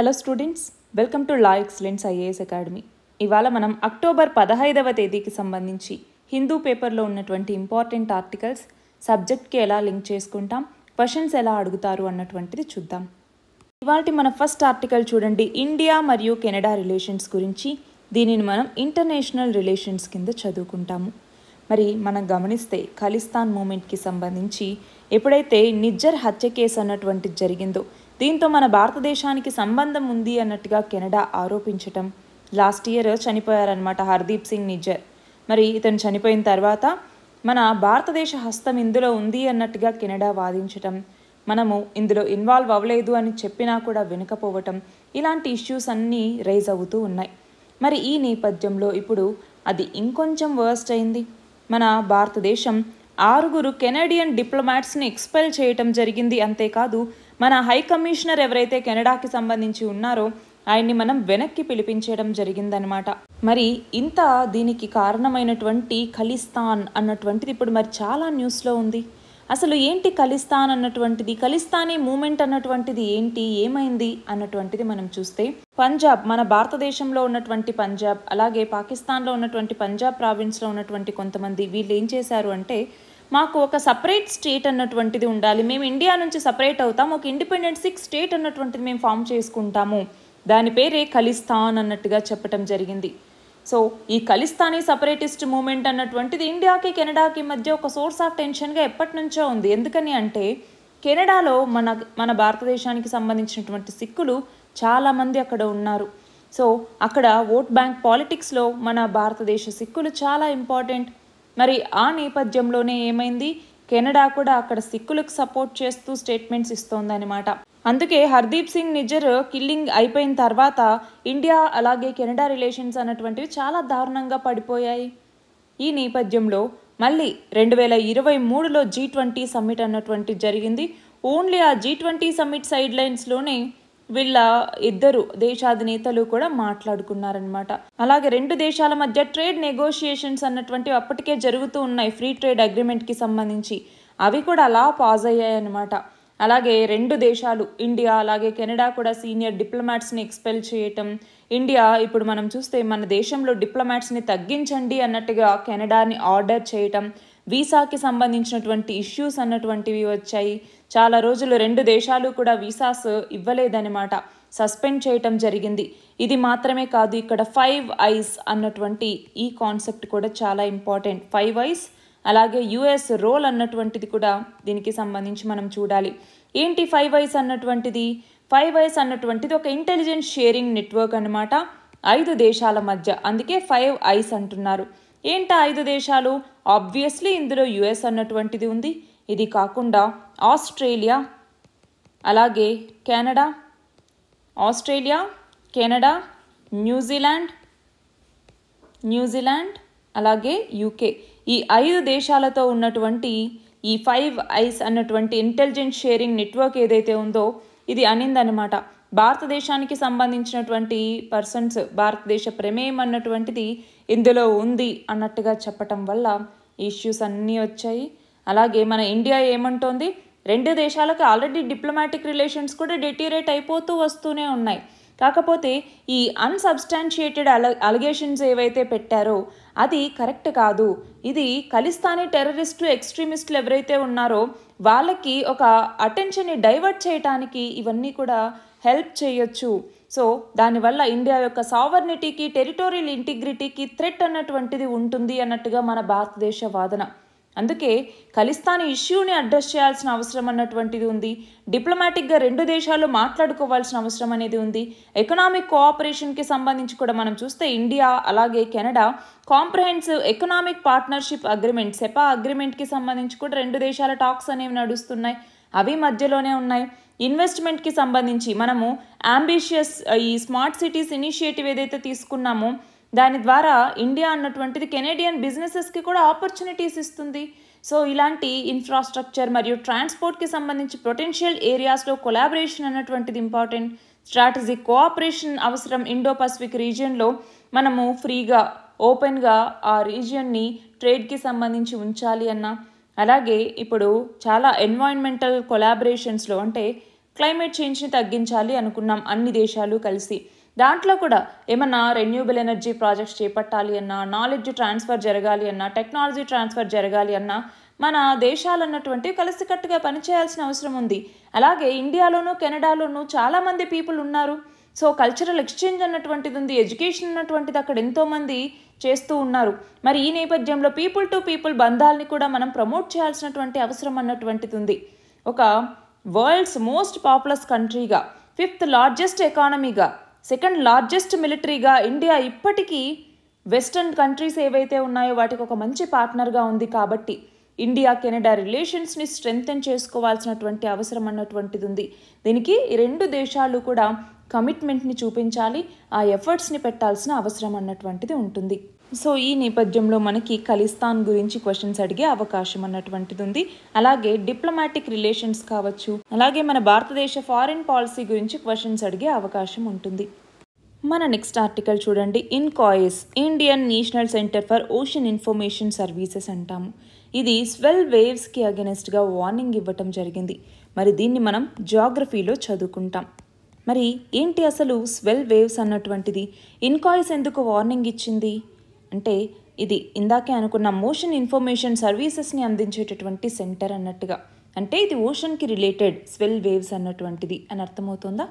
hello students welcome to la excellence IAS academy ఇవాళ మనం October పదహైదవ తేదీకి సంబంధించి హిందూ పేపర్లో ఉన్నటువంటి ఇంపార్టెంట్ ఆర్టికల్స్ సబ్జెక్ట్కి ఎలా లింక్ చేసుకుంటాం క్వశ్చన్స్ ఎలా అడుగుతారు అన్నటువంటిది చూద్దాం ఇవాటి మన ఫస్ట్ ఆర్టికల్ చూడండి ఇండియా మరియు కెనడా రిలేషన్స్ గురించి దీనిని మనం ఇంటర్నేషనల్ రిలేషన్స్ కింద చదువుకుంటాము మరి మనం గమనిస్తే ఖలిస్తాన్ మూమెంట్కి సంబంధించి ఎప్పుడైతే నిజ్జర్ హత్య కేసు అన్నటువంటిది జరిగిందో దీంతో మన భారతదేశానికి సంబంధం ఉంది అన్నట్టుగా కెనడా ఆరోపించటం లాస్ట్ ఇయర్ చనిపోయారనమాట హర్దీప్ సింగ్ నిజ్జర్ మరి ఇతను చనిపోయిన తర్వాత మన భారతదేశ హస్తం ఇందులో ఉంది అన్నట్టుగా కెనడా వాదించటం మనము ఇందులో ఇన్వాల్వ్ అవ్వలేదు అని చెప్పినా కూడా వెనుకపోవటం ఇలాంటి ఇష్యూస్ అన్నీ రైజ్ అవుతూ ఉన్నాయి మరి ఈ నేపథ్యంలో ఇప్పుడు అది ఇంకొంచెం వర్స్ట్ అయింది మన భారతదేశం ఆరుగురు కెనడియన్ డిప్లొమాట్స్ని ఎక్స్పెల్ చేయటం జరిగింది అంతేకాదు మన హై కమిషనర్ ఎవరైతే కెనడాకి సంబంధించి ఉన్నారో ఆయన్ని మనం వెనక్కి పిలిపించడం జరిగిందనమాట మరి ఇంత దీనికి కారణమైనటువంటి ఖలిస్తాన్ అన్నటువంటిది ఇప్పుడు మరి చాలా న్యూస్లో ఉంది అసలు ఏంటి ఖలిస్తాన్ అన్నటువంటిది ఖలిస్తానీ మూమెంట్ అన్నటువంటిది ఏంటి ఏమైంది అన్నటువంటిది మనం చూస్తే పంజాబ్ మన భారతదేశంలో ఉన్నటువంటి పంజాబ్ అలాగే పాకిస్తాన్లో ఉన్నటువంటి పంజాబ్ ప్రావిన్స్లో ఉన్నటువంటి కొంతమంది వీళ్ళు ఏం చేశారు అంటే మాకు ఒక సపరేట్ స్టేట్ అన్నటువంటిది ఉండాలి మేము ఇండియా నుంచి సపరేట్ అవుతాం ఒక ఇండిపెండెంట్ సిక్స్ స్టేట్ అన్నటువంటిది మేము ఫామ్ చేసుకుంటాము దాని పేరే ఖలిస్తాన్ అన్నట్టుగా చెప్పటం జరిగింది సో ఈ ఖలిస్తానీ సపరేటిస్ట్ మూమెంట్ అన్నటువంటిది ఇండియాకి కెనడాకి మధ్య ఒక సోర్స్ ఆఫ్ టెన్షన్గా ఎప్పటి నుంచో ఉంది ఎందుకని అంటే కెనడాలో మన మన భారతదేశానికి సంబంధించినటువంటి సిక్కులు చాలామంది అక్కడ ఉన్నారు సో అక్కడ ఓట్ బ్యాంక్ పాలిటిక్స్లో మన భారతదేశ సిక్కులు చాలా ఇంపార్టెంట్ మరి ఆ నేపథ్యంలోనే ఏమైంది కెనడా కూడా అక్కడ సిక్కులకు సపోర్ట్ చేస్తూ స్టేట్మెంట్స్ ఇస్తోందన్నమాట అందుకే హర్దీప్ సింగ్ నిజర్ కిల్లింగ్ అయిపోయిన తర్వాత ఇండియా అలాగే కెనడా రిలేషన్స్ అన్నటువంటివి చాలా దారుణంగా పడిపోయాయి ఈ నేపథ్యంలో మళ్ళీ రెండు వేల ఇరవై మూడులో జీ ట్వంటీ సమ్మిట్ అన్నటువంటి జరిగింది ఓన్లీ ఆ జీ ట్వంటీ సమ్మిట్ సైడ్ లైన్స్లోనే వీళ్ళ ఇద్దరు దేశాధినేతలు కూడా మాట్లాడుకున్నారనమాట అలాగే రెండు దేశాల మధ్య ట్రేడ్ నెగోషియేషన్స్ అన్నటువంటివి అప్పటికే జరుగుతూ ఉన్నాయి ఫ్రీ ట్రేడ్ అగ్రిమెంట్కి సంబంధించి అవి కూడా అలా పాజ్ అయ్యాయన్నమాట అలాగే రెండు దేశాలు ఇండియా అలాగే కెనడా కూడా సీనియర్ డిప్లొమాట్స్ని ఎక్స్పెల్ చేయటం ఇండియా ఇప్పుడు మనం చూస్తే మన దేశంలో డిప్లొమాట్స్ని తగ్గించండి అన్నట్టుగా కెనడాని ఆర్డర్ చేయటం వీసాకి సంబంధించినటువంటి ఇష్యూస్ అన్నటువంటివి వచ్చాయి చాలా రోజులు రెండు దేశాలు కూడా వీసాస్ ఇవ్వలేదన్నమాట సస్పెండ్ చేయటం జరిగింది ఇది మాత్రమే కాదు ఇక్కడ ఫైవ్ ఐస్ అన్నటువంటి ఈ కాన్సెప్ట్ కూడా చాలా ఇంపార్టెంట్ ఫైవ్ ఐస్ అలాగే యుఎస్ రోల్ అన్నటువంటిది కూడా దీనికి సంబంధించి మనం చూడాలి ఏంటి ఫైవ్ ఐస్ అన్నటువంటిది ఫైవ్ ఐస్ అన్నటువంటిది ఒక ఇంటెలిజెన్స్ షేరింగ్ నెట్వర్క్ అనమాట ఐదు దేశాల మధ్య అందుకే ఫైవ్ ఐస్ అంటున్నారు ఏంటి ఐదు దేశాలు ఆబ్వియస్లీ ఇందులో యుఎస్ అన్నటువంటిది ఉంది ఇది కాకుండా ఆస్ట్రేలియా అలాగే Canada Australia Canada New Zealand New Zealand అలాగే యూకే ఈ ఐదు దేశాలతో ఉన్నటువంటి ఈ ఫైవ్ ఐస్ అన్నటువంటి ఇంటెలిజెన్స్ షేరింగ్ నెట్వర్క్ ఏదైతే ఉందో ఇది అనిందనమాట భారతదేశానికి సంబంధించినటువంటి పర్సన్స్ భారతదేశ ప్రమేయం అన్నటువంటిది ఇందులో ఉంది అన్నట్టుగా చెప్పటం వల్ల ఇష్యూస్ అన్నీ వచ్చాయి అలాగే మన ఇండియా ఏమంటోంది రెండు దేశాలకు ఆల్రెడీ డిప్లొమాటిక్ రిలేషన్స్ కూడా డెటీరేట్ అయిపోతూ వస్తూనే ఉన్నాయి కాకపోతే ఈ అన్సబ్స్టాన్షియేటెడ్ అల అలిగేషన్స్ ఏవైతే పెట్టారో అది కరెక్ట్ కాదు ఇది ఖలిస్తానీ టెర్రరిస్టు ఎక్స్ట్రీమిస్టులు ఎవరైతే ఉన్నారో వాళ్ళకి ఒక అటెన్షన్ని డైవర్ట్ చేయటానికి ఇవన్నీ కూడా హెల్ప్ చేయొచ్చు సో దానివల్ల ఇండియా యొక్క సావర్నిటీకి టెరిటోరియల్ ఇంటిగ్రిటీకి థ్రెట్ అన్నటువంటిది ఉంటుంది అన్నట్టుగా మన భారతదేశ వాదన అందుకే ఖలిస్తాన్ ఇష్యూని అడ్రస్ చేయాల్సిన అవసరం అన్నటువంటిది ఉంది డిప్లొమాటిక్గా రెండు దేశాలు మాట్లాడుకోవాల్సిన అవసరం అనేది ఉంది ఎకనామిక్ కోఆపరేషన్కి సంబంధించి కూడా మనం చూస్తే ఇండియా అలాగే Canada comprehensive economic partnership agreement CEPA అగ్రిమెంట్కి సంబంధించి కూడా రెండు దేశాల టాక్స్ అనేవి నడుస్తున్నాయి అవి మధ్యలోనే ఉన్నాయి ఇన్వెస్ట్మెంట్కి సంబంధించి మనము అంబిషియస్ ఈ స్మార్ట్ సిటీస్ ఇనిషియేటివ్ ఏదైతే తీసుకున్నామో దాని ద్వారా ఇండియా అన్నటువంటిది కెనేడియన్ బిజినెసెస్కి కూడా ఆపర్చునిటీస్ ఇస్తుంది సో ఇలాంటి ఇన్ఫ్రాస్ట్రక్చర్ మరియు ట్రాన్స్పోర్ట్కి సంబంధించి పొటెన్షియల్ ఏరియాస్లో కొలాబరేషన్ అన్నటువంటిది ఇంపార్టెంట్ స్ట్రాటజిక్ కోఆపరేషన్ అవసరం ఇండో పసిఫిక్ రీజియన్లో మనము ఫ్రీగా ఓపెన్గా ఆ రీజియన్ని ట్రేడ్కి సంబంధించి ఉంచాలి అన్న అలాగే ఇప్పుడు చాలా ఎన్వాయిన్మెంటల్ కొలాబరేషన్స్లో అంటే క్లైమేట్ చేంజ్ని తగ్గించాలి అనుకున్నాం అన్ని దేశాలు కలిసి దాంట్లో కూడా ఏమన్నా రెన్యూబుల్ ఎనర్జీ ప్రాజెక్ట్స్ చేపట్టాలి అన్నా నాలెడ్జ్ ట్రాన్స్ఫర్ జరగాలి అన్నా టెక్నాలజీ ట్రాన్స్ఫర్ జరగాలి అన్నా మన దేశాలు అన్నటువంటి కలిసికట్టుగా పనిచేయాల్సిన అవసరం ఉంది అలాగే ఇండియాలోనూ కెనడాలోనూ చాలామంది పీపుల్ ఉన్నారు సో కల్చరల్ ఎక్స్చేంజ్ అన్నటువంటిది ఉంది ఎడ్యుకేషన్ అన్నటువంటిది అక్కడ ఎంతోమంది చేస్తూ ఉన్నారు మరి ఈ నేపథ్యంలో పీపుల్ టు పీపుల్ బంధాలని కూడా మనం ప్రమోట్ చేయాల్సినటువంటి అవసరం అన్నటువంటిది ఉంది ఒక వరల్డ్స్ మోస్ట్ పాపులస్ కంట్రీగా ఫిఫ్త్ లార్జెస్ట్ ఎకానమీగా సెకండ్ లార్జెస్ట్ మిలిటరీగా ఇండియా ఇప్పటికీ వెస్టర్న్ కంట్రీస్ ఏవైతే ఉన్నాయో వాటికి ఒక మంచి పార్ట్నర్గా ఉంది కాబట్టి ఇండియా కెనడా రిలేషన్స్ని స్ట్రెంగ్తెన్ చేసుకోవాల్సినటువంటి అవసరం అన్నటువంటిది ఉంది దీనికి రెండు దేశాలు కూడా కమిట్మెంట్ని చూపించాలి ఆ ఎఫర్ట్స్ని పెట్టాల్సిన అవసరం అన్నటువంటిది ఉంటుంది సో ఈ నేపథ్యంలో మనకి ఖలిస్తాన్ గురించి క్వశ్చన్స్ అడిగే అవకాశం అన్నటువంటిది ఉంది అలాగే డిప్లొమాటిక్ రిలేషన్స్ కావచ్చు అలాగే మన భారతదేశ ఫారిన్ పాలసీ గురించి క్వశ్చన్స్ అడిగే అవకాశం ఉంటుంది మన నెక్స్ట్ ఆర్టికల్ చూడండి INCOIS Indian national centre for ocean information services అంటాము ఇది స్వెల్ వేవ్స్కి అగెనెస్ట్గా వార్నింగ్ ఇవ్వటం జరిగింది మరి దీన్ని మనం జాగ్రఫీలో చదువుకుంటాం మరి ఏంటి అసలు స్వెల్ వేవ్స్ అన్నటువంటిది ఇన్కాయిస్ ఎందుకు వార్నింగ్ ఇచ్చింది అంటే ఇది ఇందాకే అనుకున్న మోషన్ ఇన్ఫర్మేషన్ సర్వీసెస్ని అందించేటటువంటి సెంటర్ అన్నట్టుగా అంటే ఇది ఓషన్కి రిలేటెడ్ స్వెల్ వేవ్స్ అన్నటువంటిది అని అర్థమవుతుందా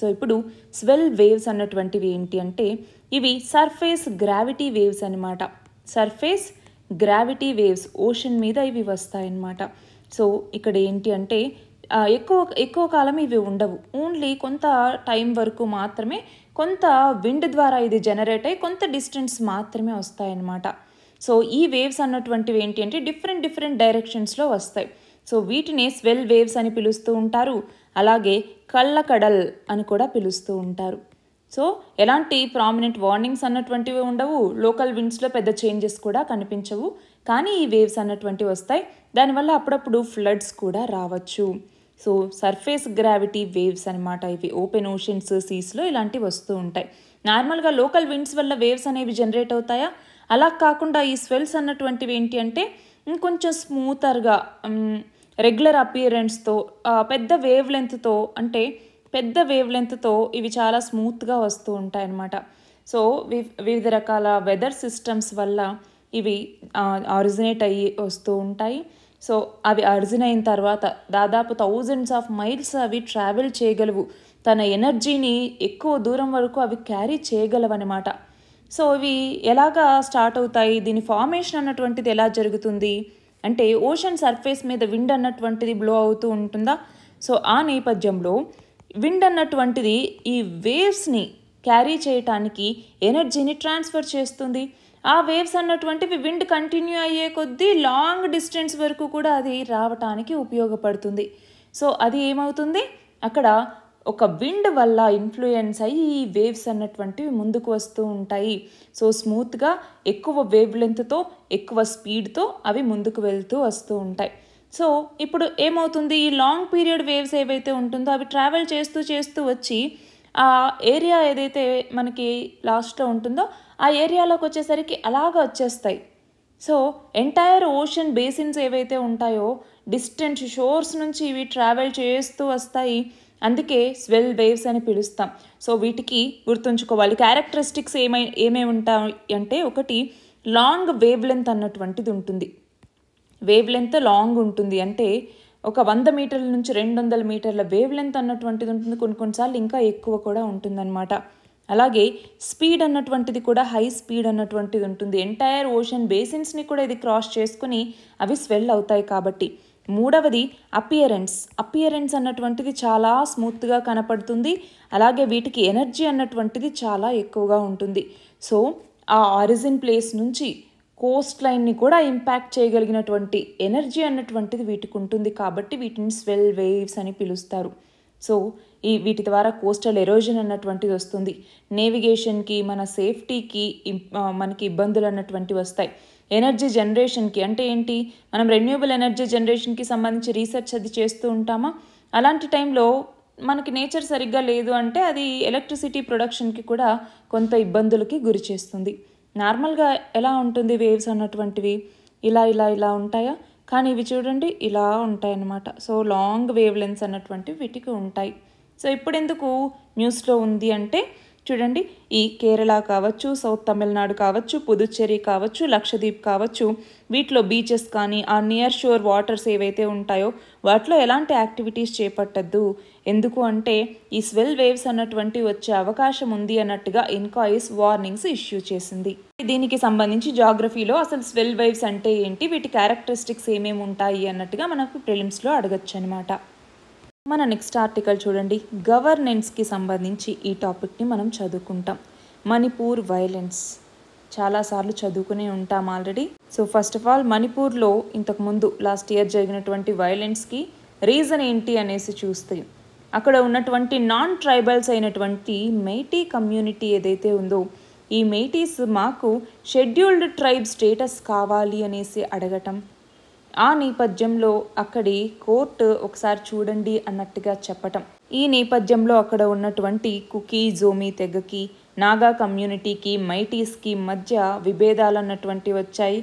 సో ఇప్పుడు స్వెల్ వేవ్స్ అన్నటువంటివి ఏంటి అంటే ఇవి సర్ఫేస్ గ్రావిటీ వేవ్స్ అనమాట సర్ఫేస్ గ్రావిటీ వేవ్స్ ఓషన్ మీద ఇవి వస్తాయన్నమాట సో ఇక్కడ ఏంటి అంటే ఎక్కువ ఎక్కువ కాలం ఇవి ఉండవు ఓన్లీ కొంత టైం వరకు మాత్రమే కొంత విండ్ ద్వారా ఇది జనరేట్ అయ్యి కొంత డిస్టెన్స్ మాత్రమే వస్తాయన్నమాట సో ఈ వేవ్స్ అన్నటువంటివి ఏంటి అంటే డిఫరెంట్ డిఫరెంట్ డైరెక్షన్స్లో వస్తాయి సో వీటిని స్వెల్ వేవ్స్ అని పిలుస్తూ ఉంటారు అలాగే కళ్ళకడల్ అని కూడా పిలుస్తూ ఉంటారు సో ఎలాంటి ప్రామినెంట్ వార్నింగ్స్ అన్నటువంటివి ఉండవు లోకల్ విండ్స్లో పెద్ద చేంజెస్ కూడా కనిపించవు కానీ ఈ వేవ్స్ అన్నటువంటివి వస్తాయి దానివల్ల అప్పుడప్పుడు ఫ్లడ్స్ కూడా రావచ్చు సో సర్ఫేస్ గ్రావిటీ వేవ్స్ అనమాట ఇవి ఓపెన్ ఓషన్స్ సీస్లో ఇలాంటివి వస్తూ ఉంటాయి నార్మల్గా లోకల్ విండ్స్ వల్ల వేవ్స్ అనేవి జనరేట్ అవుతాయా అలా కాకుండా ఈ స్వెల్స్ అన్నటువంటివి ఏంటి అంటే ఇంకొంచెం స్మూతర్గా రెగ్యులర్ అపియరెన్స్తో పెద్ద వేవ్ లెంత్తో అంటే పెద్ద వేవ్ లెంత్తో ఇవి చాలా స్మూత్గా వస్తూ ఉంటాయి అన్నమాట సో వివిధ రకాల వెదర్ సిస్టమ్స్ వల్ల ఇవి ఆరిజినేట్ అయ్యి వస్తూ ఉంటాయి సో అవి అర్జున్ అయిన తర్వాత దాదాపు థౌజండ్స్ ఆఫ్ మైల్స్ అవి ట్రావెల్ చేయగలవు తన ఎనర్జీని ఎక్కువ దూరం వరకు అవి క్యారీ చేయగలవన్నమాట సో అవి ఎలాగా స్టార్ట్ అవుతాయి దీని ఫార్మేషన్ అన్నటువంటిది ఎలా జరుగుతుంది అంటే ఓషన్ సర్ఫేస్ మీద విండ్ అన్నటువంటిది బ్లో అవుతూ ఉంటుందా సో ఆ నేపథ్యంలో విండ్ అన్నటువంటిది ఈ వేవ్స్ని క్యారీ చేయటానికి ఎనర్జీని ట్రాన్స్ఫర్ చేస్తుంది ఆ వేవ్స్ అన్నటువంటివి విండ్ కంటిన్యూ అయ్యే కొద్దీ లాంగ్ డిస్టెన్స్ వరకు కూడా అది రావటానికి ఉపయోగపడుతుంది సో అది ఏమవుతుంది అక్కడ ఒక విండ్ వల్ల ఇన్ఫ్లుయెన్స్ అయ్యి ఈ వేవ్స్ అన్నటువంటివి ముందుకు వస్తూ ఉంటాయి సో స్మూత్గా ఎక్కువ వేవ్ లెంత్తో ఎక్కువ స్పీడ్తో అవి ముందుకు వెళ్తూ వస్తూ ఉంటాయి సో ఇప్పుడు ఏమవుతుంది ఈ లాంగ్ పీరియడ్ వేవ్స్ ఏవైతే ఉంటుందో అవి ట్రావెల్ చేస్తూ చేస్తూ వచ్చి ఆ ఏరియా ఏదైతే మనకి లాస్ట్లో ఉంటుందో ఆ ఏరియాలోకి వచ్చేసరికి అలాగ వచ్చేస్తాయి సో ఎంటైర్ ఓషన్ బేసిన్స్ ఏవైతే ఉంటాయో డిస్టెంట్ షోర్స్ నుంచి ఇవి ట్రావెల్ చేస్తూ వస్తాయి అందుకే స్వెల్ వేవ్స్ అని పిలుస్తాం సో వీటికి గుర్తుంచుకోవాలి క్యారెక్టరిస్టిక్స్ ఏమై ఏమేమి ఉంటాయి అంటే ఒకటి లాంగ్ వేవ్ లెంత్ అన్నటువంటిది ఉంటుంది వేవ్ లెంత్ లాంగ్ ఉంటుంది అంటే ఒక వంద మీటర్ల నుంచి రెండు వందల మీటర్ల వేవ్ లెంత్ అన్నటువంటిది ఉంటుంది కొన్ని కొన్నిసార్లు ఇంకా ఎక్కువ కూడా ఉంటుందన్నమాట అలాగే స్పీడ్ అన్నటువంటిది కూడా హై స్పీడ్ అన్నటువంటిది ఉంటుంది ఎంటైర్ ఓషన్ బేసిన్స్ని కూడా ఇది క్రాస్ చేసుకుని అవి స్వెల్ అవుతాయి కాబట్టి మూడవది అపియరెన్స్ అపియరెన్స్ అన్నటువంటిది చాలా స్మూత్గా కనపడుతుంది అలాగే వీటికి ఎనర్జీ అన్నటువంటిది చాలా ఎక్కువగా ఉంటుంది సో ఆ ఆరిజిన్ ప్లేస్ నుంచి కోస్ట్ లైన్ని కూడా ఇంపాక్ట్ చేయగలిగినటువంటి ఎనర్జీ అన్నటువంటిది వీటికి ఉంటుంది కాబట్టి వీటిని స్వెల్ వేవ్స్ అని పిలుస్తారు సో ఈ వీటి ద్వారా కోస్టల్ ఎరోజన్ అన్నటువంటిది వస్తుంది నేవిగేషన్కి మన సేఫ్టీకి మనకి ఇబ్బందులు అన్నటువంటివి వస్తాయి ఎనర్జీ జనరేషన్కి అంటే ఏంటి మనం రెన్యూబుల్ ఎనర్జీ జనరేషన్కి సంబంధించి రీసెర్చ్ అది చేస్తూ ఉంటామా అలాంటి టైంలో మనకి నేచర్ సరిగ్గా లేదు అంటే అది ఎలక్ట్రిసిటీ ప్రొడక్షన్కి కూడా కొంత ఇబ్బందులకి గురి చేస్తుంది నార్మల్గా ఎలా ఉంటుంది వేవ్స్ అన్నటువంటివి ఇలా ఇలా ఇలా ఉంటాయా కానీ ఇవి చూడండి ఇలా ఉంటాయన్నమాట సో లాంగ్ వేవ్ లెన్స్ అన్నటువంటివి వీటికి ఉంటాయి సో ఇప్పుడు ఎందుకు న్యూస్లో ఉంది అంటే చూడండి ఈ కేరళ కావచ్చు సౌత్ తమిళనాడు కావచ్చు పుదుచ్చేరి కావచ్చు లక్షద్వీప్ కావచ్చు వీటిలో బీచెస్ కానీ ఆ నియర్ షోర్ వాటర్స్ ఏవైతే ఉంటాయో వాటిలో ఎలాంటి యాక్టివిటీస్ చేపట్టద్దు ఎందుకు అంటే ఈ స్వెల్ వేవ్స్ అన్నటువంటి వచ్చే అవకాశం ఉంది అన్నట్టుగా ఇన్కాయిస్ వార్నింగ్స్ ఇష్యూ చేసింది దీనికి సంబంధించి జాగ్రఫీలో అసలు స్వెల్ వేవ్స్ అంటే ఏంటి వీటి క్యారెక్టరిస్టిక్స్ ఏమేమి ఉంటాయి అన్నట్టుగా మనకు ప్రిలిమ్స్లో అడగచ్చు అనమాట మన నెక్స్ట్ ఆర్టికల్ చూడండి గవర్నెన్స్కి సంబంధించి ఈ టాపిక్ని మనం చదువుకుంటాం మణిపూర్ వైలెన్స్ చాలాసార్లు చదువుకునే ఉంటాం already so first of all మణిపూర్లో ఇంతకుముందు లాస్ట్ ఇయర్ జరిగినటువంటి వైలెన్స్కి రీజన్ ఏంటి అనేసి చూస్తే అక్కడ ఉన్నటువంటి నాన్ ట్రైబల్స్ అయినటువంటి మెయిటీ కమ్యూనిటీ ఏదైతే ఉందో ఈ మెయిటీస్ మాకు షెడ్యూల్డ్ ట్రైబ్ స్టేటస్ కావాలి అనేసి అడగటం ఆ నేపథ్యంలో అక్కడి కోర్టు ఒకసారి చూడండి అన్నట్టుగా చెప్పటం ఈ నేపథ్యంలో అక్కడ ఉన్నటువంటి కుకీ జోమి తెగకి నాగా కమ్యూనిటీకి మైటీస్కి మధ్య విభేదాలు అన్నటువంటి వచ్చాయి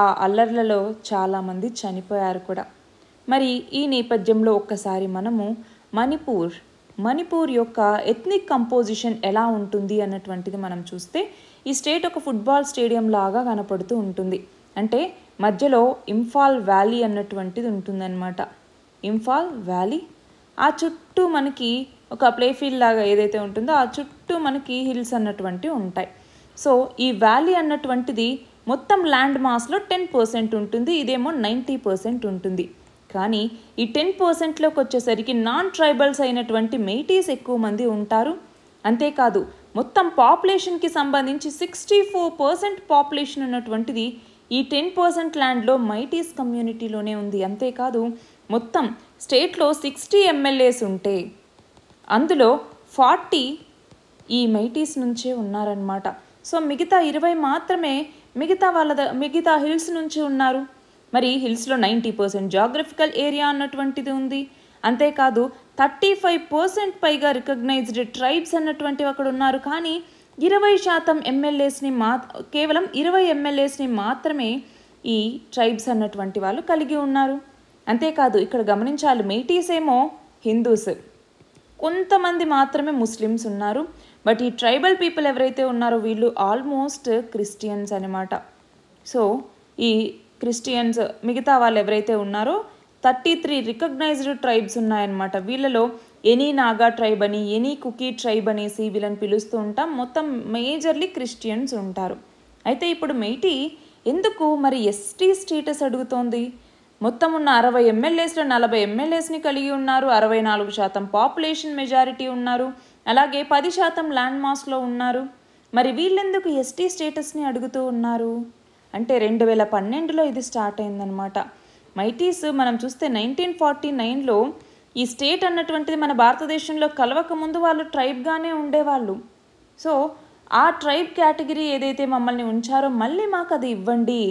ఆ అల్లర్లలో చాలామంది చనిపోయారు కూడా మరి ఈ నేపథ్యంలో ఒక్కసారి మనము మణిపూర్ మణిపూర్ యొక్క ఎథ్నిక్ కంపోజిషన్ ఎలా ఉంటుంది అన్నటువంటిది మనం చూస్తే ఈ స్టేట్ ఒక ఫుట్బాల్ స్టేడియం లాగా కనపడుతూ ఉంటుంది అంటే మధ్యలో ఇంఫాల్ వ్యాలీ అన్నటువంటిది ఉంటుందన్నమాట ఇంఫాల్ వ్యాలీ ఆ చుట్టూ మనకి ఒక ప్లేఫీల్డ్ లాగా ఏదైతే ఉంటుందో ఆ చుట్టూ మనకి హిల్స్ అన్నటువంటివి ఉంటాయి సో ఈ వ్యాలీ అన్నటువంటిది మొత్తం ల్యాండ్ మాస్లో టెన్ పర్సెంట్ ఉంటుంది ఇదేమో నైంటీ పర్సెంట్ ఉంటుంది కానీ ఈ టెన్ పర్సెంట్లోకి వచ్చేసరికి నాన్ ట్రైబల్స్ అయినటువంటి మెయిటీస్ ఎక్కువ మంది ఉంటారు అంతేకాదు మొత్తం పాపులేషన్కి సంబంధించి సిక్స్టీ ఫోర్ పర్సెంట్ పాపులేషన్ ఉన్నటువంటిది ఈ టెన్ పర్సెంట్ ల్యాండ్లో మైటీస్ కమ్యూనిటీలోనే ఉంది అంతేకాదు మొత్తం స్టేట్లో సిక్స్టీ ఎమ్మెల్యేస్ ఉంటే అందులో ఫార్టీ ఈ మైటీస్ నుంచే ఉన్నారనమాట సో మిగతా ఇరవై మాత్రమే మిగతా వాళ్ళ మిగతా హిల్స్ నుంచి ఉన్నారు మరి హిల్స్లో నైంటీ పర్సెంట్ జాగ్రఫికల్ ఏరియా అన్నటువంటిది ఉంది అంతేకాదు థర్టీ ఫైవ్ పర్సెంట్ పైగా రికగ్నైజ్డ్ ట్రైబ్స్ అన్నటువంటివి అక్కడ ఉన్నారు కానీ ఇరవై శాతం ఎమ్మెల్యేస్ని మా కేవలం ఇరవై ఎమ్మెల్యేస్ని మాత్రమే ఈ ట్రైబ్స్ అన్నటువంటి వాళ్ళు కలిగి ఉన్నారు అంతేకాదు ఇక్కడ గమనించాలి మేటీస్ ఏమో హిందూస్ కొంతమంది మాత్రమే ముస్లిమ్స్ ఉన్నారు బట్ ఈ ట్రైబల్ పీపుల్ ఎవరైతే ఉన్నారో వీళ్ళు ఆల్మోస్ట్ క్రిస్టియన్స్ అనమాట సో ఈ క్రిస్టియన్స్ మిగతా వాళ్ళు ఎవరైతే ఉన్నారో థర్టీ త్రీ రికగ్నైజ్డ్ ట్రైబ్స్ ఉన్నాయన్నమాట వీళ్ళలో ఎనీ నాగా ట్రైబ్ అని ఎనీ కుకీ ట్రైబ్ అనేసి వీళ్ళని పిలుస్తూ ఉంటాం మొత్తం మేజర్లీ క్రిస్టియన్స్ ఉంటారు అయితే ఇప్పుడు మెయిటీ ఎందుకు మరి ఎస్టీ స్టేటస్ అడుగుతోంది మొత్తం ఉన్న అరవై ఎమ్మెల్యేస్లో నలభై ఎమ్మెల్యేస్ని కలిగి ఉన్నారు అరవై నాలుగు శాతం పాపులేషన్ మెజారిటీ ఉన్నారు అలాగే పది శాతం ల్యాండ్ మార్క్స్లో ఉన్నారు మరి వీళ్ళెందుకు ఎస్టీ స్టేటస్ని అడుగుతూ ఉన్నారు అంటే రెండు వేల పన్నెండులో ఇది స్టార్ట్ అయిందనమాట మైటీస్ మనం చూస్తే నైన్టీన్ ఫార్టీ నైన్లో ఈ స్టేట్ అన్నటువంటిది మన భారతదేశంలో కలవక ముందు వాళ్ళు ట్రైబ్గానే ఉండేవాళ్ళు సో ఆ ట్రైబ్ కేటగిరీ ఏదైతే మమ్మల్ని ఉంచారో మళ్ళీ మాకు అది ఇవ్వండి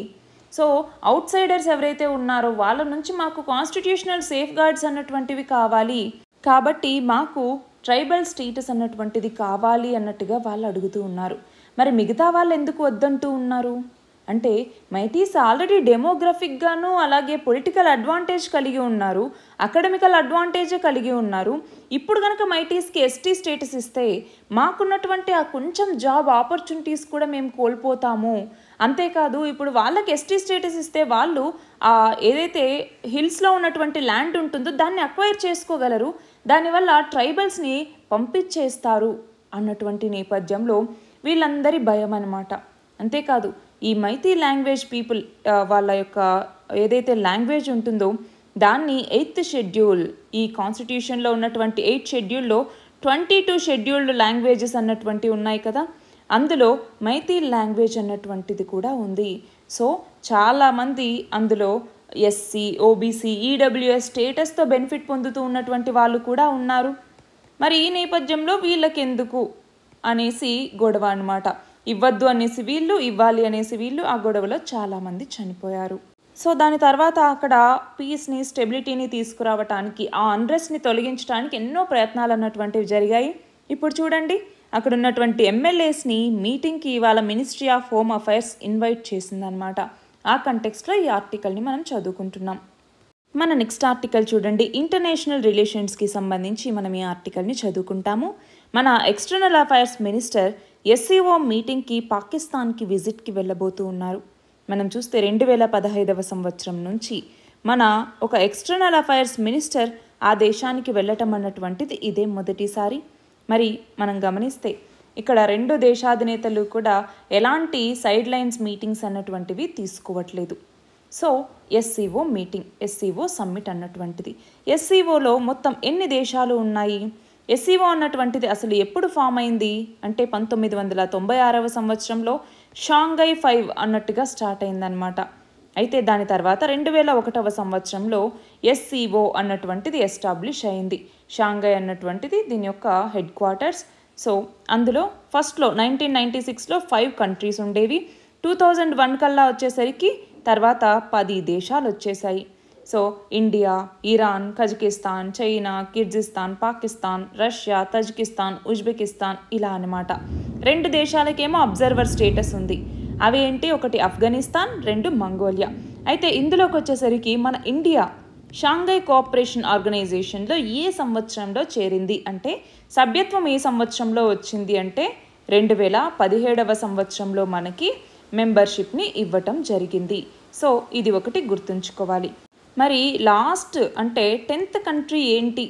సో అవుట్ సైడర్స్ ఎవరైతే ఉన్నారో వాళ్ళ నుంచి మాకు కాన్స్టిట్యూషనల్ సేఫ్ గార్డ్స్ అన్నటువంటివి కావాలి కాబట్టి మాకు ట్రైబల్ స్టేటస్ అన్నటువంటిది కావాలి అన్నట్టుగా వాళ్ళు అడుగుతూ ఉన్నారు మరి మిగతా వాళ్ళు ఎందుకు వద్దంటూ ఉన్నారు అంటే మైటీస్ ఆల్రెడీ డెమోగ్రఫిక్గాను అలాగే పొలిటికల్ అడ్వాంటేజ్ కలిగి ఉన్నారు అకాడమికల్ అడ్వాంటేజే కలిగి ఉన్నారు ఇప్పుడు కనుక మైటీస్కి ఎస్టీ స్టేటస్ ఇస్తే మాకున్నటువంటి ఆ కొంచెం జాబ్ ఆపర్చునిటీస్ కూడా మేము కోల్పోతాము అంతేకాదు ఇప్పుడు వాళ్ళకి ఎస్టీ స్టేటస్ ఇస్తే వాళ్ళు ఏదైతే హిల్స్లో ఉన్నటువంటి ల్యాండ్ ఉంటుందో దాన్ని అక్వైర్ చేసుకోగలరు దానివల్ల ట్రైబల్స్ని పంపించేస్తారు అన్నటువంటి నేపథ్యంలో వీళ్ళందరి భయం అన్నమాట అంతేకాదు ఈ మైతీ లాంగ్వేజ్ పీపుల్ వాళ్ళ యొక్క ఏదైతే లాంగ్వేజ్ ఉంటుందో దాన్ని ఎయిత్ షెడ్యూల్ ఈ కాన్స్టిట్యూషన్లో ఉన్నటువంటి ఎయిత్ షెడ్యూల్లో ట్వంటీ టూ షెడ్యూల్డ్ లాంగ్వేజెస్ అన్నటువంటి ఉన్నాయి కదా అందులో మైతీ లాంగ్వేజ్ అన్నటువంటిది కూడా ఉంది సో చాలామంది అందులో ఎస్సీ ఓబీసీ ఈడబ్ల్యూఎస్ స్టేటస్తో బెనిఫిట్ పొందుతూ ఉన్నటువంటి వాళ్ళు కూడా ఉన్నారు మరి ఈ నేపథ్యంలో వీళ్ళకెందుకు అనేసి గొడవ అనమాట ఇవ్వద్దు అనేసి వీళ్ళు ఇవ్వాలి అనేసి వీళ్ళు ఆ గొడవలో చాలామంది చనిపోయారు సో దాని తర్వాత అక్కడ పీస్ని స్టెబిలిటీని తీసుకురావటానికి ఆ అన్రెస్ట్ని తొలగించడానికి ఎన్నో ప్రయత్నాలు అన్నటువంటివి జరిగాయి ఇప్పుడు చూడండి అక్కడ ఉన్నటువంటి ఎమ్మెల్యేస్ని మీటింగ్కి ఇవాళ ministry of home affairs invite చేసిందనమాట ఆ కంటెక్స్ట్లో ఈ ఆర్టికల్ని మనం చదువుకుంటున్నాం మన నెక్స్ట్ ఆర్టికల్ చూడండి ఇంటర్నేషనల్ రిలేషన్స్కి సంబంధించి మనం ఈ ఆర్టికల్ని చదువుకుంటాము మన ఎక్స్టర్నల్ అఫైర్స్ మినిస్టర్ ఎస్సీఓ మీటింగ్కి పాకిస్తాన్కి విజిట్కి వెళ్ళబోతూ ఉన్నారు మనం చూస్తే రెండు వేల పదహైదవ సంవత్సరం నుంచి మన ఒక ఎక్స్టర్నల్ అఫైర్స్ మినిస్టర్ ఆ దేశానికి వెళ్ళటం అన్నటువంటిది ఇదే మొదటిసారి మరి మనం గమనిస్తే ఇక్కడ రెండు దేశాధినేతలు కూడా ఎలాంటి సైడ్ లైన్స్ మీటింగ్స్ అన్నటువంటివి తీసుకోవట్లేదు so SCO meeting SCO summit అన్నటువంటిది ఎస్సీఓలో మొత్తం ఎన్ని దేశాలు ఉన్నాయి ఎస్సీఓ e అన్నటువంటిది అసలు ఎప్పుడు ఫామ్ అయింది అంటే పంతొమ్మిది వందల తొంభై ఆరవ సంవత్సరంలో షాంఘై ఫైవ్ అన్నట్టుగా స్టార్ట్ అయిందనమాట అయితే దాని తర్వాత రెండు వేల ఒకటవ సంవత్సరంలో ఎస్సీఓ e అన్నటువంటిది ఎస్టాబ్లిష్ అయింది షాంఘై అన్నటువంటిది దీని యొక్క హెడ్ క్వార్టర్స్ సో అందులో ఫస్ట్లో నైన్టీన్ నైంటీ సిక్స్లో ఫైవ్ కంట్రీస్ ఉండేవి టూ థౌజండ్ వన్ కల్లా వచ్చేసరికి తర్వాత పది దేశాలు వచ్చేసాయి so India Iran Kazakhstan China Kyrgyzstan Pakistan Russia Tajikistan Uzbekistan ఇలా అనమాట రెండు దేశాలకేమో అబ్జర్వర్ స్టేటస్ ఉంది అవి ఏంటి ఒకటి ఆఫ్ఘనిస్తాన్ రెండు మంగోలియా అయితే ఇందులోకి వచ్చేసరికి మన ఇండియా షాంఘై కోఆపరేషన్ ఆర్గనైజేషన్లో ఏ సంవత్సరంలో చేరింది అంటే సభ్యత్వం ఏ సంవత్సరంలో వచ్చింది అంటే రెండు వేల పదిహేడవ సంవత్సరంలో మనకి మెంబర్షిప్ని ఇవ్వటం జరిగింది సో ఇది ఒకటి గుర్తుంచుకోవాలి మరి లాస్ట్ అంటే టెన్త్ కంట్రీ ఏంటి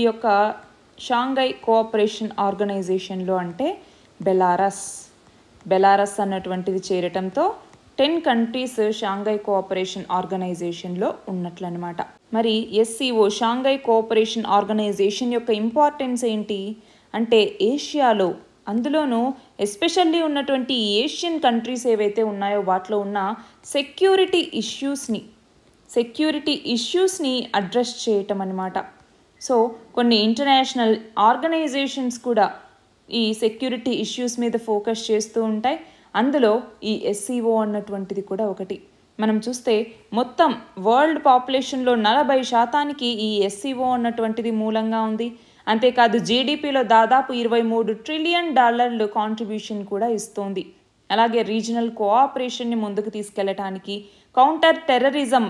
ఈ యొక్క షాంఘై కోఆపరేషన్ ఆర్గనైజేషన్లో అంటే బెలారస్ బెలారస్ అన్నటువంటిది చేరటంతో టెన్ కంట్రీస్ షాంఘై కోఆపరేషన్ ఆర్గనైజేషన్లో ఉన్నట్లనమాట మరి ఎస్సీఓ షాంఘై కోఆపరేషన్ ఆర్గనైజేషన్ యొక్క ఇంపార్టెన్స్ ఏంటి అంటే ఏషియాలో అందులోనూ ఎస్పెషల్లీ ఉన్నటువంటి ఏషియన్ కంట్రీస్ ఏవైతే ఉన్నాయో వాటిలో ఉన్న సెక్యూరిటీ ఇష్యూస్ని సెక్యూరిటీ ఇష్యూస్ని అడ్రస్ చేయటం అనమాట సో కొన్ని ఇంటర్నేషనల్ ఆర్గనైజేషన్స్ కూడా ఈ సెక్యూరిటీ ఇష్యూస్ మీద ఫోకస్ చేస్తూ ఉంటాయి అందులో ఈ ఎస్సీఓ అన్నటువంటిది కూడా ఒకటి మనం చూస్తే మొత్తం వరల్డ్ పాపులేషన్లో నలభై శాతానికి ఈ ఎస్సీఓ అన్నటువంటిది మూలంగా ఉంది అంతేకాదు జీడిపిలో దాదాపు ఇరవై మూడు ట్రిలియన్ డాలర్లు కాంట్రిబ్యూషన్ కూడా ఇస్తోంది అలాగే రీజనల్ కోఆపరేషన్ని ముందుకు తీసుకెళ్లటానికి కౌంటర్ టెర్రరిజం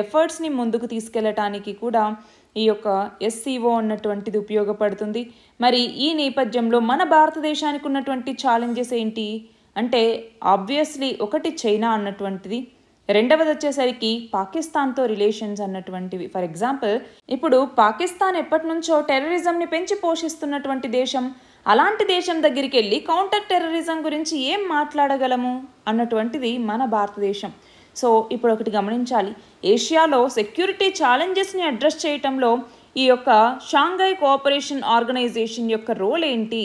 ఎఫర్ట్స్ని ముందుకు తీసుకెళ్లటానికి కూడా ఈ యొక్క ఎస్సీఓ అన్నటువంటిది ఉపయోగపడుతుంది మరి ఈ నేపథ్యంలో మన భారతదేశానికి ఉన్నటువంటి ఛాలెంజెస్ ఏంటి అంటే ఆబ్వియస్లీ ఒకటి చైనా అన్నటువంటిది రెండవది వచ్చేసరికి పాకిస్తాన్తో రిలేషన్స్ అన్నటువంటివి ఫర్ ఎగ్జాంపుల్ ఇప్పుడు పాకిస్తాన్ ఎప్పటి నుంచో టెర్రరిజంని పెంచి పోషిస్తున్నటువంటి దేశం అలాంటి దేశం దగ్గరికి వెళ్ళి కౌంటర్ టెర్రరిజం గురించి ఏం మాట్లాడగలము అన్నటువంటిది మన భారతదేశం సో ఇప్పుడు ఒకటి గమనించాలి ఏషియాలో సెక్యూరిటీ ఛాలెంజెస్ని అడ్రస్ చేయటంలో ఈ యొక్క షాంఘై కోఆపరేషన్ ఆర్గనైజేషన్ యొక్క రోల్ ఏంటి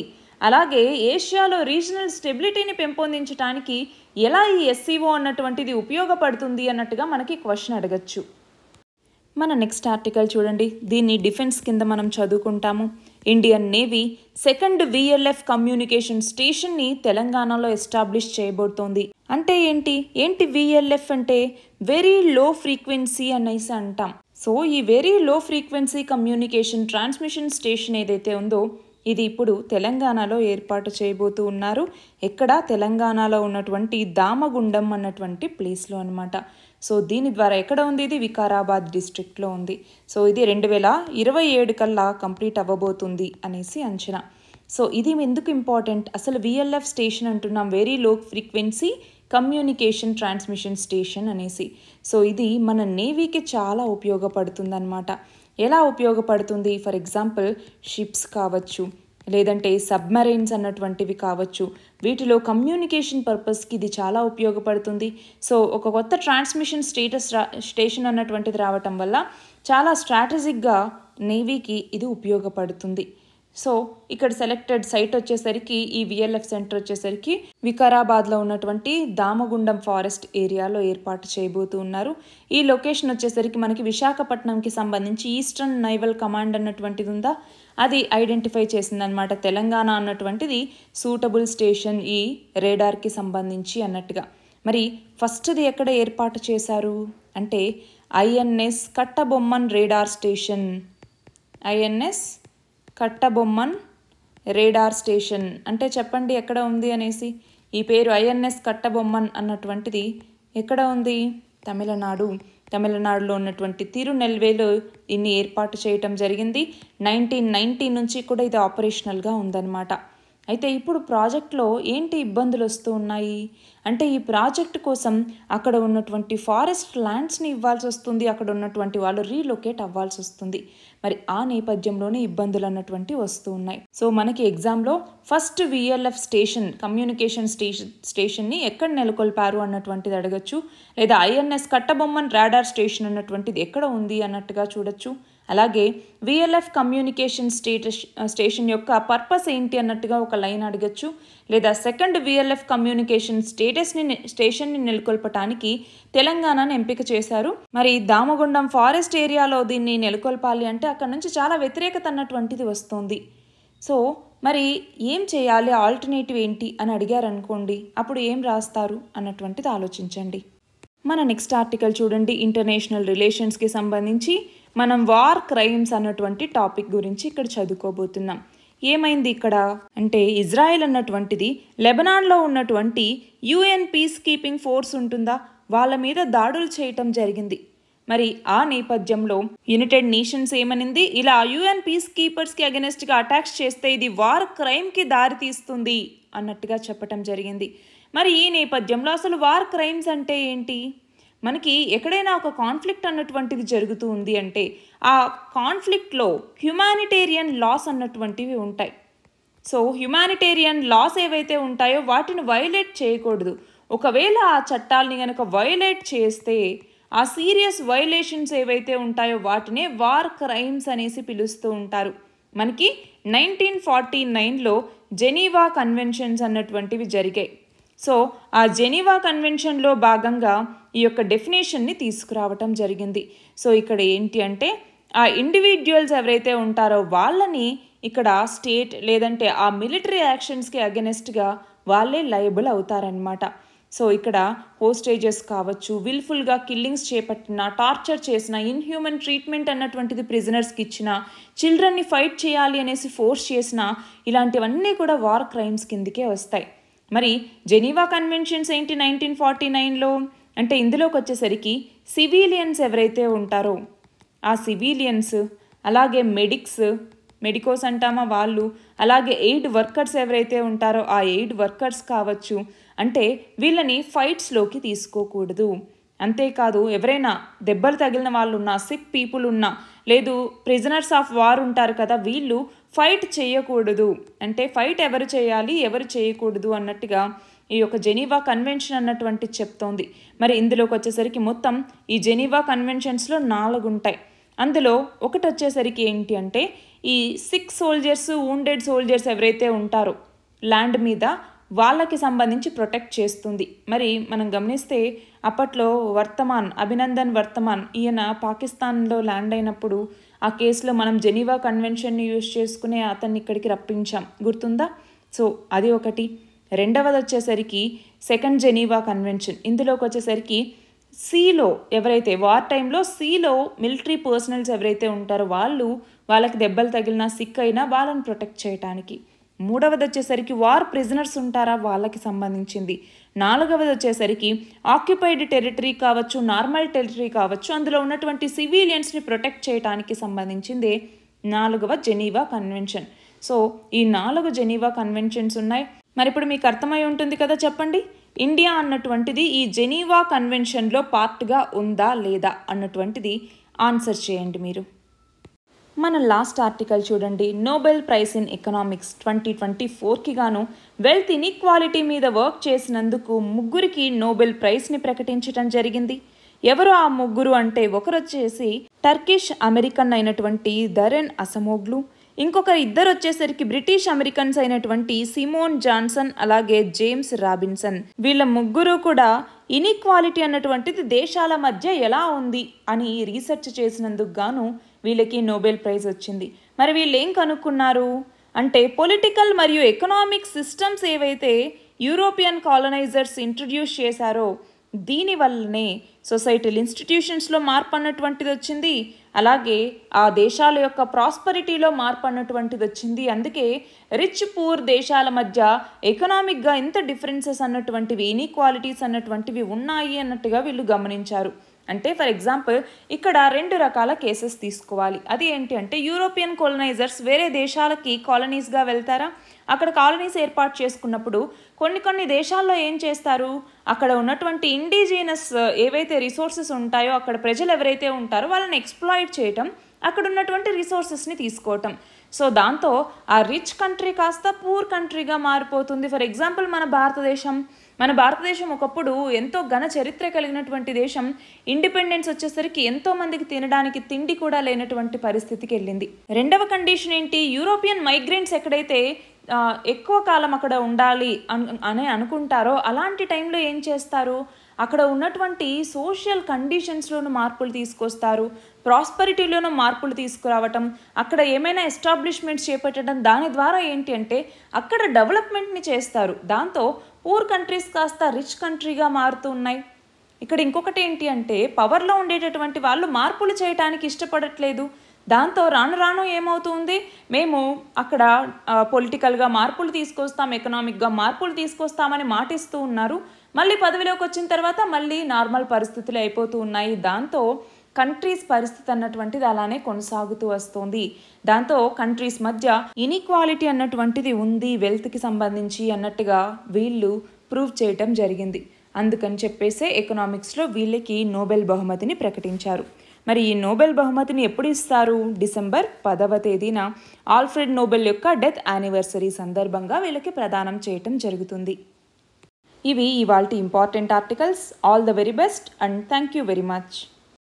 అలాగే ఏషియాలో రీజనల్ స్టెబిలిటీని పెంపొందించడానికి ఎలా ఈ ఎస్సీఓ అన్నటువంటిది ఉపయోగపడుతుంది అన్నట్టుగా మనకి క్వశ్చన్ అడగచ్చు మన నెక్స్ట్ ఆర్టికల్ చూడండి దీన్ని డిఫెన్స్ కింద మనం చదువుకుంటాము Indian navy second VLF communication స్టేషన్ని తెలంగాణలో ఎస్టాబ్లిష్ చేయబోతోంది అంటే ఏంటి ఏంటి విఎల్ఎఫ్ అంటే వెరీ లో ఫ్రీక్వెన్సీ అనేసి అంటాం సో ఈ very low frequency communication transmission station ఏదైతే ఉందో ఇది ఇప్పుడు తెలంగాణలో ఏర్పాటు చేయబోతూ ఉన్నారు ఎక్కడ తెలంగాణలో ఉన్నటువంటి దామగుండం అన్నటువంటి ప్లేస్లో అనమాట సో దీని ద్వారా ఎక్కడ ఉంది ఇది వికారాబాద్ డిస్ట్రిక్ట్లో ఉంది సో ఇది రెండు వేల ఇరవై ఏడు కల్లా కంప్లీట్ అవ్వబోతుంది అనేసి అంచనా సో ఇది ఎందుకు ఇంపార్టెంట్ అసలు విఎల్ఎఫ్ స్టేషన్ అంటున్నాం very low frequency communication transmission station అనేసి సో ఇది మన నేవీకి చాలా ఉపయోగపడుతుందన్నమాట ఎలా ఉపయోగపడుతుంది ఫర్ ఎగ్జాంపుల్ షిప్స్ కావచ్చు లేదంటే సబ్మరైన్స్ అన్నటువంటివి కావచ్చు వీటిలో కమ్యూనికేషన్ పర్పస్కి ఇది చాలా ఉపయోగపడుతుంది సో ఒక కొత్త ట్రాన్స్మిషన్ స్టేటస్ స్టేషన్ అన్నటువంటిది రావటం వల్ల చాలా స్ట్రాటజిక్గా నేవీకి ఇది ఉపయోగపడుతుంది సో ఇక్కడ సెలెక్టెడ్ సైట్ వచ్చేసరికి ఈ విఎల్ఎఫ్ సెంటర్ వచ్చేసరికి వికారాబాద్లో ఉన్నటువంటి దామగుండం ఫారెస్ట్ ఏరియాలో ఏర్పాటు చేయబోతూ ఉన్నారు ఈ లొకేషన్ వచ్చేసరికి మనకి విశాఖపట్నంకి సంబంధించి ఈస్టర్న్ నైవల్ కమాండ్ అన్నటువంటిది ఉందా అది ఐడెంటిఫై చేసిందనమాట తెలంగాణ అన్నటువంటిది సూటబుల్ స్టేషన్ ఈ రేడార్కి సంబంధించి అన్నట్టుగా మరి ఫస్ట్ది ఎక్కడ ఏర్పాటు చేశారు అంటే INS Kattabomman radar station INS Kattabomman radar station అంటే చెప్పండి ఎక్కడ ఉంది అనేసి ఈ పేరు ఐఎన్ఎస్ కట్టబొమ్మన్ అన్నటువంటిది ఎక్కడ ఉంది తమిళనాడు తమిళనాడులో ఉన్నటువంటి తిరునెల్వేలో దీన్ని ఏర్పాటు చేయటం జరిగింది నైన్టీన్ నైన్టీ నుంచి కూడా ఇది ఆపరేషనల్గా ఉందన్నమాట అయితే ఇప్పుడు ప్రాజెక్ట్లో ఏంటి ఇబ్బందులు వస్తూ ఉన్నాయి అంటే ఈ ప్రాజెక్ట్ కోసం అక్కడ ఉన్నటువంటి ఫారెస్ట్ ల్యాండ్స్ని ఇవ్వాల్సి వస్తుంది అక్కడ ఉన్నటువంటి వాళ్ళు రీలొకేట్ అవ్వాల్సి వస్తుంది మరి ఆ నేపథ్యంలోనే ఇబ్బందులు అన్నటువంటి వస్తూ ఉన్నాయి సో మనకి ఎగ్జామ్లో first VLF station communication station స్టేషన్ని ఎక్కడ నెలకొల్పారు అన్నటువంటిది అడగచ్చు లేదా ఐఎన్ఎస్ కట్టబొమ్మన్ రాడార్ స్టేషన్ అన్నటువంటిది ఎక్కడ ఉంది అన్నట్టుగా చూడొచ్చు అలాగే విఎల్ఎఫ్ కమ్యూనికేషన్ స్టేటస్ స్టేషన్ యొక్క పర్పస్ ఏంటి అన్నట్టుగా ఒక లైన్ అడగచ్చు లేదా సెకండ్ విఎల్ఎఫ్ కమ్యూనికేషన్ స్టేటస్ని స్టేషన్ని నెలకొల్పటానికి తెలంగాణను ఎంపిక చేశారు మరి దామగుండం ఫారెస్ట్ ఏరియాలో దీన్ని నెలకొల్పాలి అంటే అక్కడ నుంచి చాలా వ్యతిరేకత అన్నటువంటిది వస్తుంది సో మరి ఏం చేయాలి ఆల్టర్నేటివ్ ఏంటి అని అడిగారనుకోండి అప్పుడు ఏం రాస్తారు అన్నటువంటిది ఆలోచించండి మన నెక్స్ట్ ఆర్టికల్ చూడండి ఇంటర్నేషనల్ రిలేషన్స్కి సంబంధించి మనం వార్ క్రైమ్స్ అన్నటువంటి టాపిక్ గురించి ఇక్కడ చదువుకోబోతున్నాం ఏమైంది ఇక్కడ అంటే ఇజ్రాయెల్ అన్నటువంటిది లెబనాన్లో ఉన్నటువంటి యుఎన్ పీస్ కీపింగ్ ఫోర్స్ ఉంటుందా వాళ్ళ మీద దాడులు చేయటం జరిగింది మరి ఆ నేపథ్యంలో యునైటెడ్ నేషన్స్ ఏమనింది ఇలా యుఎన్ పీస్ కీపర్స్కి అగెనెస్ట్గా అటాక్స్ చేస్తే ఇది వార్ క్రైమ్కి దారితీస్తుంది అన్నట్టుగా చెప్పటం జరిగింది మరి ఈ నేపథ్యంలో అసలు వార్ క్రైమ్స్ అంటే ఏంటి మనకి ఎక్కడైనా ఒక కాన్ఫ్లిక్ట్ అన్నటువంటిది జరుగుతూ ఉంది అంటే ఆ కాన్ఫ్లిక్ట్లో హ్యుమానిటేరియన్ లాస్ అన్నటువంటివి ఉంటాయి సో హ్యుమానిటేరియన్ లాస్ ఏవైతే ఉంటాయో వాటిని వయలేట్ చేయకూడదు ఒకవేళ ఆ చట్టాలని కనుక వయలేట్ చేస్తే ఆ సీరియస్ వయలేషన్స్ ఏవైతే ఉంటాయో వాటినే వార్ క్రైమ్స్ అనేసి పిలుస్తూ ఉంటారు మనకి నైన్టీన్ ఫార్టీ నైన్లో జెనీవా కన్వెన్షన్స్ అన్నటువంటివి జరిగాయి సో ఆ జెనీవా కన్వెన్షన్లో భాగంగా ఈ యొక్క డెఫినేషన్ని తీసుకురావటం జరిగింది సో ఇక్కడ ఏంటి అంటే ఆ ఇండివిజువల్స్ ఎవరైతే ఉంటారో వాళ్ళని ఇక్కడ స్టేట్ లేదంటే ఆ మిలిటరీ యాక్షన్స్కి అగెనెస్ట్గా వాళ్ళే లయబుల్ అవుతారనమాట సో ఇక్కడ హోస్టేజెస్ కావచ్చు విల్ఫుల్గా కిల్లింగ్స్ చేపట్టిన టార్చర్ చేసిన ఇన్హ్యూమన్ ట్రీట్మెంట్ అన్నటువంటిది ప్రిజనర్స్కి ఇచ్చిన చిల్డ్రన్ని ఫైట్ చేయాలి అనేసి ఫోర్స్ చేసిన ఇలాంటివన్నీ కూడా వార్ క్రైమ్స్ కిందికే వస్తాయి మరి జెనీవా కన్వెన్షన్స్ ఏంటి నైన్టీన్ ఫార్టీ నైన్లో అంటే ఇందులోకి వచ్చేసరికి సివిలియన్స్ ఎవరైతే ఉంటారో ఆ సివిలియన్స్ అలాగే మెడిక్స్ మెడికోస్ అంటామా వాళ్ళు అలాగే ఎయిడ్ వర్కర్స్ ఎవరైతే ఉంటారో ఆ ఎయిడ్ వర్కర్స్ కావచ్చు అంటే వీళ్ళని ఫైట్స్లోకి తీసుకోకూడదు అంతేకాదు ఎవరైనా దెబ్బలు తగిలిన వాళ్ళు ఉన్నా సిక్ పీపుల్ ఉన్నా లేదు ప్రిజనర్స్ ఆఫ్ వార్ ఉంటారు కదా వీళ్ళు ఫైట్ చేయకూడదు అంటే ఫైట్ ఎవరు చేయాలి ఎవరు చేయకూడదు అన్నట్టుగా ఈ యొక్క జెనీవా కన్వెన్షన్ అన్నటువంటి చెప్తోంది మరి ఇందులోకి వచ్చేసరికి మొత్తం ఈ జెనీవా కన్వెన్షన్స్లో నాలుగు ఉంటాయి అందులో ఒకటి వచ్చేసరికి ఏంటి అంటే ఈ సిక్స్ సోల్జర్స్ ఊండెడ్ సోల్జర్స్ ఎవరైతే ఉంటారో ల్యాండ్ మీద వాళ్ళకి సంబంధించి ప్రొటెక్ట్ చేస్తుంది మరి మనం గమనిస్తే అప్పట్లో వర్తమాన్ అభినందన్ వర్తమాన్ ఈయన పాకిస్తాన్లో ల్యాండ్ అయినప్పుడు ఆ కేసులో మనం జెనీవా కన్వెన్షన్ని యూజ్ చేసుకునే అతన్ని ఇక్కడికి రప్పించాం గుర్తుందా సో అది ఒకటి రెండవది వచ్చేసరికి సెకండ్ జెనీవా కన్వెన్షన్ ఇందులోకి వచ్చేసరికి సీలో ఎవరైతే వార్ టైంలో సీలో మిలిటరీ పర్సనల్స్ ఎవరైతే ఉంటారో వాళ్ళు వాళ్ళకి దెబ్బలు తగిలినా సిక్ అయినా వాళ్ళని ప్రొటెక్ట్ చేయడానికి మూడవది వచ్చేసరికి వార్ ప్రిజనర్స్ ఉంటారా వాళ్ళకి సంబంధించింది నాలుగవది వచ్చేసరికి ఆక్యుపైడ్ టెరిటరీ కావచ్చు నార్మల్ టెరిటరీ కావచ్చు అందులో ఉన్నటువంటి సివిలియన్స్ని ప్రొటెక్ట్ చేయడానికి సంబంధించిందే నాలుగవ జెనీవా కన్వెన్షన్ సో ఈ నాలుగు జెనీవా కన్వెన్షన్స్ ఉన్నాయి మరి ఇప్పుడు మీకు అర్థమై ఉంటుంది కదా చెప్పండి ఇండియా అన్నటువంటిది ఈ జెనీవా కన్వెన్షన్లో పార్ట్గా ఉందా లేదా అన్నటువంటిది ఆన్సర్ చేయండి మీరు మన లాస్ట్ ఆర్టికల్ చూడండి Nobel prize in economics twenty twenty ఫోర్కి గాను వెల్త్ ఇన్ఈక్వాలిటీ మీద వర్క్ చేసినందుకు ముగ్గురికి నోబెల్ ప్రైజ్ని ప్రకటించడం జరిగింది ఎవరు ఆ ముగ్గురు అంటే ఒకరొచ్చేసి టర్కిష్ అమెరికన్ అయినటువంటి దరెన్ అసమోగ్లు ఇంకొకరు ఇద్దరు వచ్చేసరికి బ్రిటిష్ అమెరికన్స్ అయినటువంటి సిమోన్ జాన్సన్ అలాగే జేమ్స్ రాబిన్సన్ వీళ్ళ ముగ్గురు కూడా ఇన్ఈక్వాలిటీ అన్నటువంటిది దేశాల మధ్య ఎలా ఉంది అని రీసెర్చ్ చేసినందుకు గాను వీళ్ళకి నోబెల్ ప్రైజ్ వచ్చింది మరి వీళ్ళు ఏం కనుక్కున్నారు అంటే పొలిటికల్ మరియు ఎకనామిక్ సిస్టమ్స్ ఏవైతే యూరోపియన్ కాలనైజర్స్ ఇంట్రడ్యూస్ చేశారో దీనివల్లనే సొసైటల్ ఇన్స్టిట్యూషన్స్లో మార్పు అన్నటువంటిది వచ్చింది అలాగే ఆ దేశాల యొక్క ప్రాస్పరిటీలో మార్పు అన్నటువంటిది వచ్చింది అందుకే రిచ్ పూర్ దేశాల మధ్య ఎకనామిక్గా ఎంత డిఫరెన్సెస్ అన్నటువంటివి ఇన్ఈక్వాలిటీస్ అన్నటువంటివి ఉన్నాయి అన్నట్టుగా వీళ్ళు గమనించారు అంటే ఫర్ ఎగ్జాంపుల్ ఇక్కడ రెండు రకాల కేసెస్ తీసుకోవాలి అది ఏంటి అంటే యూరోపియన్ కాలనైజర్స్ వేరే దేశాలకి కాలనీస్గా వెళ్తారా అక్కడ కాలనీస్ ఏర్పాటు చేసుకున్నప్పుడు కొన్ని కొన్ని దేశాల్లో ఏం చేస్తారు అక్కడ ఉన్నటువంటి ఇండిజినస్ uh, ఏవైతే రిసోర్సెస్ ఉంటాయో అక్కడ ప్రజలు ఎవరైతే ఉంటారో వాళ్ళని ఎక్స్ప్లాయిడ్ చేయటం అక్కడ ఉన్నటువంటి రిసోర్సెస్ని తీసుకోవటం సో దాంతో ఆ రిచ్ కంట్రీ కాస్త పూర్ కంట్రీగా మారిపోతుంది ఫర్ ఎగ్జాంపుల్ మన భారతదేశం మన భారతదేశం ఒకప్పుడు ఎంతో ఘన చరిత్ర కలిగినటువంటి దేశం ఇండిపెండెన్స్ వచ్చేసరికి ఎంతో మందికి తినడానికి తిండి కూడా లేనటువంటి పరిస్థితికి వెళ్ళింది రెండవ కండిషన్ ఏంటి యూరోపియన్ మైగ్రెంట్స్ ఎక్కడైతే ఎక్కువ కాలం అక్కడ ఉండాలి అని అనుకుంటారో అలాంటి టైంలో ఏం చేస్తారు అక్కడ ఉన్నటువంటి సోషల్ కండిషన్స్లోనూ మార్పులు తీసుకొస్తారు ప్రాస్పరిటీలోనూ మార్పులు తీసుకురావటం అక్కడ ఏమైనా ఎస్టాబ్లిష్మెంట్స్ చేపట్టడం దాని ద్వారా ఏంటి అంటే అక్కడ డెవలప్మెంట్ని చేస్తారు దాంతో పూర్ కంట్రీస్ కాస్త రిచ్ కంట్రీగా మారుతూ ఉన్నాయి ఇక్కడ ఇంకొకటి ఏంటి అంటే పవర్లో ఉండేటటువంటి వాళ్ళు మార్పులు చేయడానికి ఇష్టపడట్లేదు దాంతో రాను రాను ఏమవుతుంది మేము అక్కడ పొలిటికల్గా మార్పులు తీసుకొస్తాం ఎకనామిక్గా మార్పులు తీసుకొస్తామని మాటిస్తూ ఉన్నారు మళ్ళీ పదవిలోకి వచ్చిన తర్వాత మళ్ళీ నార్మల్ పరిస్థితులు అయిపోతూ ఉన్నాయి దాంతో కంట్రీస్ పరిస్థితి అన్నటువంటిది అలానే కొనసాగుతూ వస్తుంది దాంతో కంట్రీస్ మధ్య ఇన్ఈక్వాలిటీ అన్నటువంటిది ఉంది వెల్త్కి సంబంధించి అన్నట్టుగా వీళ్ళు ప్రూవ్ చేయటం జరిగింది అందుకని చెప్పేసే ఎకనామిక్స్లో వీళ్ళకి నోబెల్ బహుమతిని ప్రకటించారు మరి ఈ నోబెల్ బహుమతిని ఎప్పుడు ఇస్తారు డిసెంబర్ పదవ తేదీన ఆల్ఫ్రెడ్ నోబెల్ యొక్క డెత్ యానివర్సరీ సందర్భంగా వీళ్ళకి ప్రదానం చేయటం జరుగుతుంది ఇవి ఇవాళ important articles all the very best and thank you very much